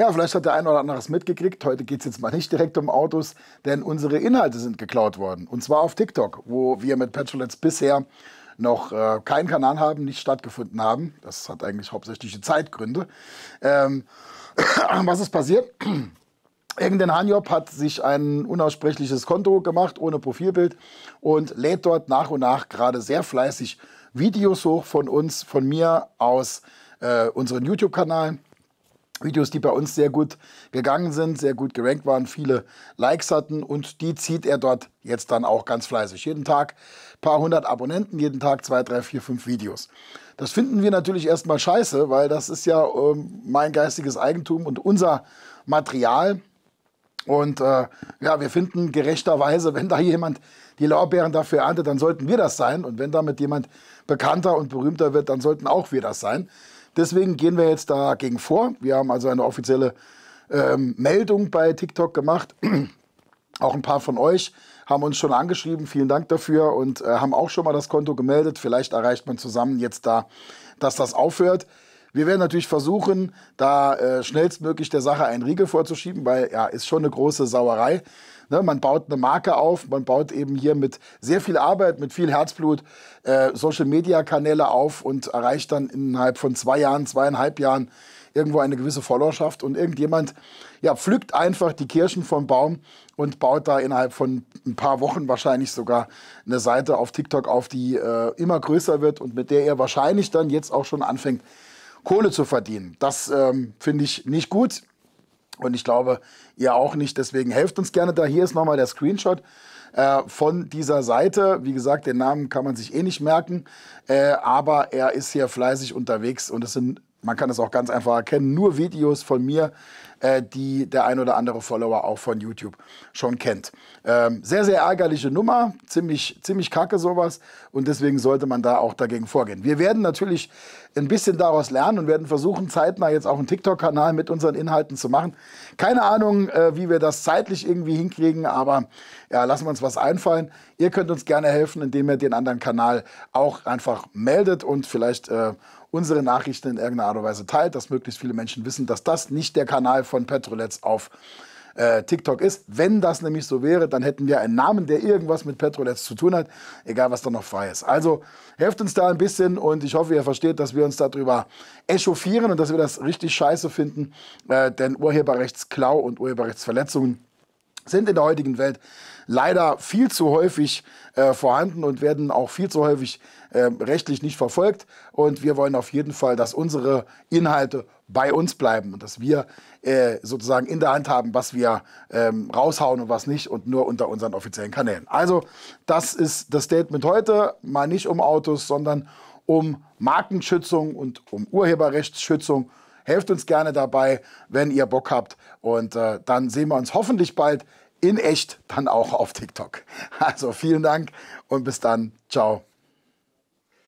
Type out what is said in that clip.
Ja, vielleicht hat der ein oder andere es mitgekriegt. Heute geht es jetzt mal nicht direkt um Autos, denn unsere Inhalte sind geklaut worden. Und zwar auf TikTok, wo wir mit Petrolets bisher noch äh, keinen Kanal haben, nicht stattgefunden haben. Das hat eigentlich hauptsächlich Zeitgründe. Ähm, was ist passiert? Irgendein Hanjob hat sich ein unaussprechliches Konto gemacht, ohne Profilbild, und lädt dort nach und nach gerade sehr fleißig Videos hoch von uns, von mir aus äh, unseren YouTube-Kanal Videos, die bei uns sehr gut gegangen sind, sehr gut gerankt waren, viele Likes hatten und die zieht er dort jetzt dann auch ganz fleißig. Jeden Tag ein paar hundert Abonnenten, jeden Tag zwei, drei, vier, fünf Videos. Das finden wir natürlich erstmal scheiße, weil das ist ja äh, mein geistiges Eigentum und unser Material. Und äh, ja, wir finden gerechterweise, wenn da jemand die Lorbeeren dafür erntet, dann sollten wir das sein. Und wenn damit jemand bekannter und berühmter wird, dann sollten auch wir das sein. Deswegen gehen wir jetzt dagegen vor. Wir haben also eine offizielle ähm, Meldung bei TikTok gemacht. Auch ein paar von euch haben uns schon angeschrieben. Vielen Dank dafür und äh, haben auch schon mal das Konto gemeldet. Vielleicht erreicht man zusammen jetzt da, dass das aufhört. Wir werden natürlich versuchen, da äh, schnellstmöglich der Sache einen Riegel vorzuschieben, weil ja, ist schon eine große Sauerei. Ne, man baut eine Marke auf, man baut eben hier mit sehr viel Arbeit, mit viel Herzblut äh, Social-Media-Kanäle auf und erreicht dann innerhalb von zwei Jahren, zweieinhalb Jahren irgendwo eine gewisse Followerschaft und irgendjemand ja, pflückt einfach die Kirschen vom Baum und baut da innerhalb von ein paar Wochen wahrscheinlich sogar eine Seite auf TikTok auf, die äh, immer größer wird und mit der er wahrscheinlich dann jetzt auch schon anfängt, Kohle zu verdienen. Das ähm, finde ich nicht gut und ich glaube, ihr auch nicht. Deswegen helft uns gerne da. Hier ist nochmal der Screenshot äh, von dieser Seite. Wie gesagt, den Namen kann man sich eh nicht merken, äh, aber er ist hier fleißig unterwegs und es sind man kann es auch ganz einfach erkennen, nur Videos von mir, äh, die der ein oder andere Follower auch von YouTube schon kennt. Ähm, sehr, sehr ärgerliche Nummer, ziemlich, ziemlich kacke sowas und deswegen sollte man da auch dagegen vorgehen. Wir werden natürlich ein bisschen daraus lernen und werden versuchen, zeitnah jetzt auch einen TikTok-Kanal mit unseren Inhalten zu machen. Keine Ahnung, äh, wie wir das zeitlich irgendwie hinkriegen, aber ja, lassen wir uns was einfallen. Ihr könnt uns gerne helfen, indem ihr den anderen Kanal auch einfach meldet und vielleicht äh, unsere Nachrichten in irgendeiner Art und Weise teilt, dass möglichst viele Menschen wissen, dass das nicht der Kanal von Petrolets auf äh, TikTok ist. Wenn das nämlich so wäre, dann hätten wir einen Namen, der irgendwas mit Petrolets zu tun hat, egal was da noch frei ist. Also helft uns da ein bisschen und ich hoffe, ihr versteht, dass wir uns darüber echauffieren und dass wir das richtig scheiße finden, äh, denn Urheberrechtsklau und Urheberrechtsverletzungen sind in der heutigen Welt leider viel zu häufig äh, vorhanden und werden auch viel zu häufig äh, rechtlich nicht verfolgt. Und wir wollen auf jeden Fall, dass unsere Inhalte bei uns bleiben und dass wir äh, sozusagen in der Hand haben, was wir ähm, raushauen und was nicht und nur unter unseren offiziellen Kanälen. Also das ist das Statement heute, mal nicht um Autos, sondern um Markenschützung und um Urheberrechtsschützung. Helft uns gerne dabei, wenn ihr Bock habt. Und äh, dann sehen wir uns hoffentlich bald in echt dann auch auf TikTok. Also vielen Dank und bis dann. Ciao.